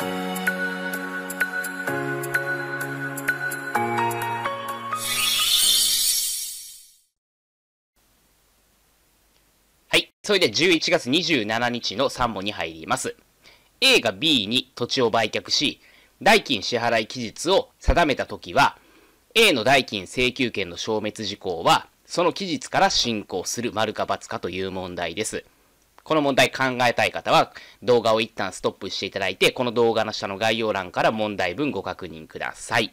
はい。それで11月27日の3問に入ります。A が B に土地を売却し、代金支払い期日を定めたときは、A の代金請求権の消滅事項は、その期日から進行する丸か×かという問題です。この問題考えたい方は動画を一旦ストップしていただいて、この動画の下の概要欄から問題文ご確認ください。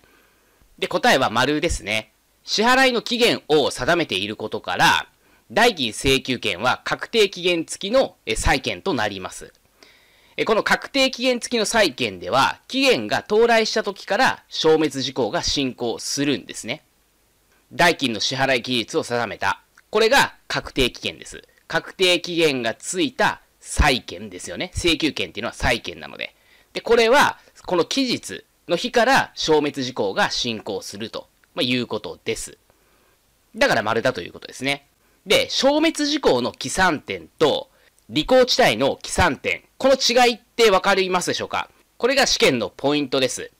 で、答えは丸ですね。支払いの期限を定めていることから、代金請求権は確定期限付きの債権となります。この確定期限付きの債権では、期限が到来した時から消滅事項が進行するんですね。代金の支払い期日を定めた。これが確定期限です。確定期限がついた債権ですよね。請求権っていうのは債権なので。で、これは、この期日の日から消滅事項が進行すると、まあ、いうことです。だから丸だということですね。で、消滅事項の起算点と、履行地帯の起算点。この違いってわかりますでしょうかこれが試験のポイントです。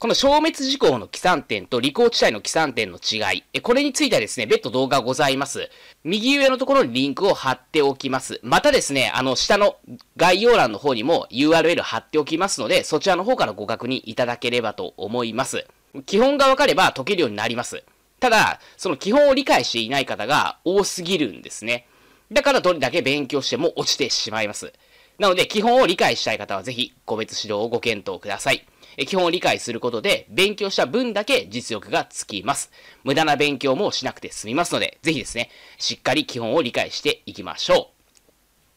この消滅事項の起算点と履行地帯の起算点の違い、これについてはですね、別途動画ございます。右上のところにリンクを貼っておきます。またですね、あの、下の概要欄の方にも URL 貼っておきますので、そちらの方からご確認いただければと思います。基本がわかれば解けるようになります。ただ、その基本を理解していない方が多すぎるんですね。だからどれだけ勉強しても落ちてしまいます。なので、基本を理解したい方はぜひ、個別指導をご検討ください。え基本を理解することで、勉強した分だけ実力がつきます。無駄な勉強もしなくて済みますので、ぜひですね、しっかり基本を理解していきましょ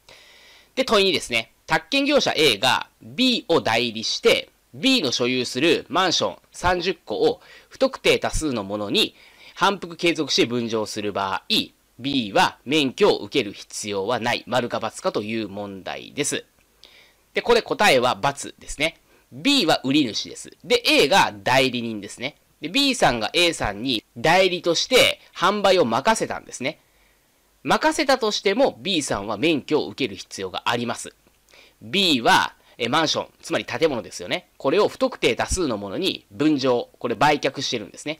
う。で、問いにですね、宅建業者 A が B を代理して、B の所有するマンション30個を不特定多数のものに反復継続して分譲する場合、B は免許を受ける必要はない、丸か×かという問題です。で、これ答えは×ですね。B は売り主です。で、A が代理人ですね。で、B さんが A さんに代理として販売を任せたんですね。任せたとしても B さんは免許を受ける必要があります。B はえマンション、つまり建物ですよね。これを不特定多数のものに分譲、これ売却してるんですね。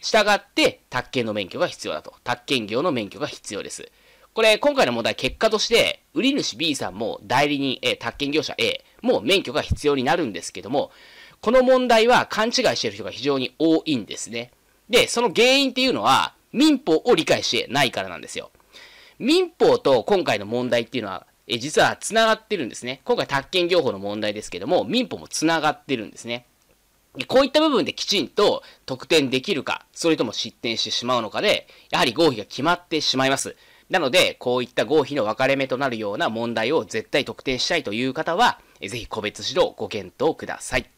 したがって、宅建の免許が必要だと。宅建業の免許が必要です。これ、今回の問題、結果として、売り主 B さんも代理人 A、宅建業者 A も免許が必要になるんですけども、この問題は勘違いしている人が非常に多いんですね。で、その原因っていうのは、民法を理解してないからなんですよ。民法と今回の問題っていうのは、え実は繋がってるんですね。今回、宅建業法の問題ですけども、民法も繋がってるんですね。こういった部分できちんと得点できるか、それとも失点してしまうのかで、やはり合否が決まってしまいます。なので、こういった合否の分かれ目となるような問題を絶対特定したいという方は、ぜひ個別指導ご検討ください。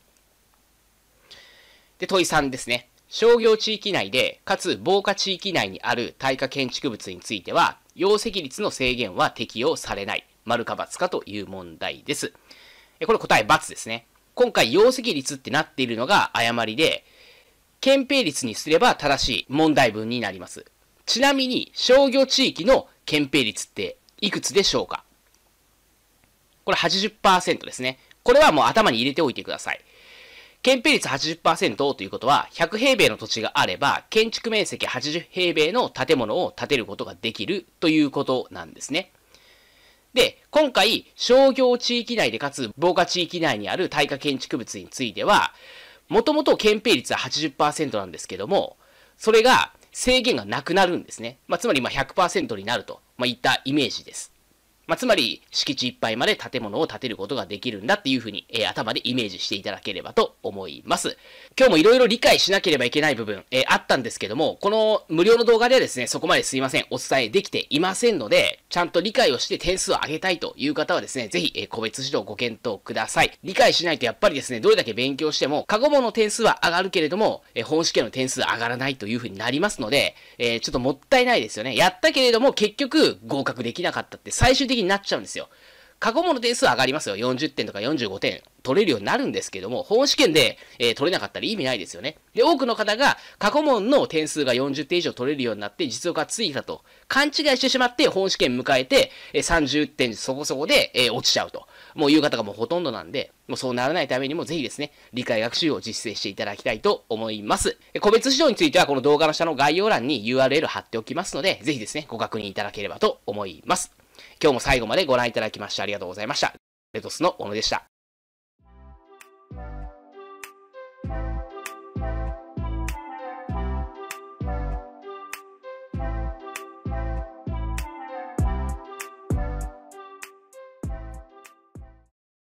で、問い3ですね。商業地域内で、かつ防火地域内にある耐火建築物については、容積率の制限は適用されない。丸か×かという問題です。これ答え×ですね。今回、容積率ってなっているのが誤りで、憲兵率にすれば正しい問題文になります。ちなみに商業地域の憲兵率っていくつでしょうかこれ80%ですね。これはもう頭に入れておいてください。建兵率80%ということは、100平米の土地があれば、建築面積80平米の建物を建てることができるということなんですね。で、今回、商業地域内でかつ防火地域内にある耐火建築物については、もともと建兵率は80%なんですけども、それが制限がなくなるんですね。まあ、つまりまあ100%になると、まあ、いったイメージです。まあ、つまり敷地いっぱいまで建物を建てることができるんだっていうふうに、えー、頭でイメージしていただければと思います。今日もいろいろ理解しなければいけない部分、えー、あったんですけども、この無料の動画ではですね、そこまですいません、お伝えできていませんので、ちゃんと理解をして点数を上げたいという方はですね、ぜひ、えー、個別指導ご検討ください。理解しないとやっぱりですね、どれだけ勉強しても、過去問の点数は上がるけれども、えー、本試験の点数上がらないというふうになりますので、えー、ちょっともったいないですよね。やったけれども、結局合格できなかったって、最終的にになっちゃうんですよ。過去問の点数は上がりますよ。40点とか45点取れるようになるんですけども、本試験で、えー、取れなかったら意味ないですよね。で、多くの方が過去問の点数が40点以上取れるようになって実力がついたと勘違いしてしまって本試験迎えて、えー、30点そこそこで、えー、落ちちゃうと。もういう方がもうほとんどなんで、もうそうならないためにもぜひですね、理解学習を実践していただきたいと思います。個別指導についてはこの動画の下の概要欄に URL 貼っておきますので、ぜひですね、ご確認いただければと思います。今日も最後までご覧いただきましてありがとうございました。レトスの小野でした。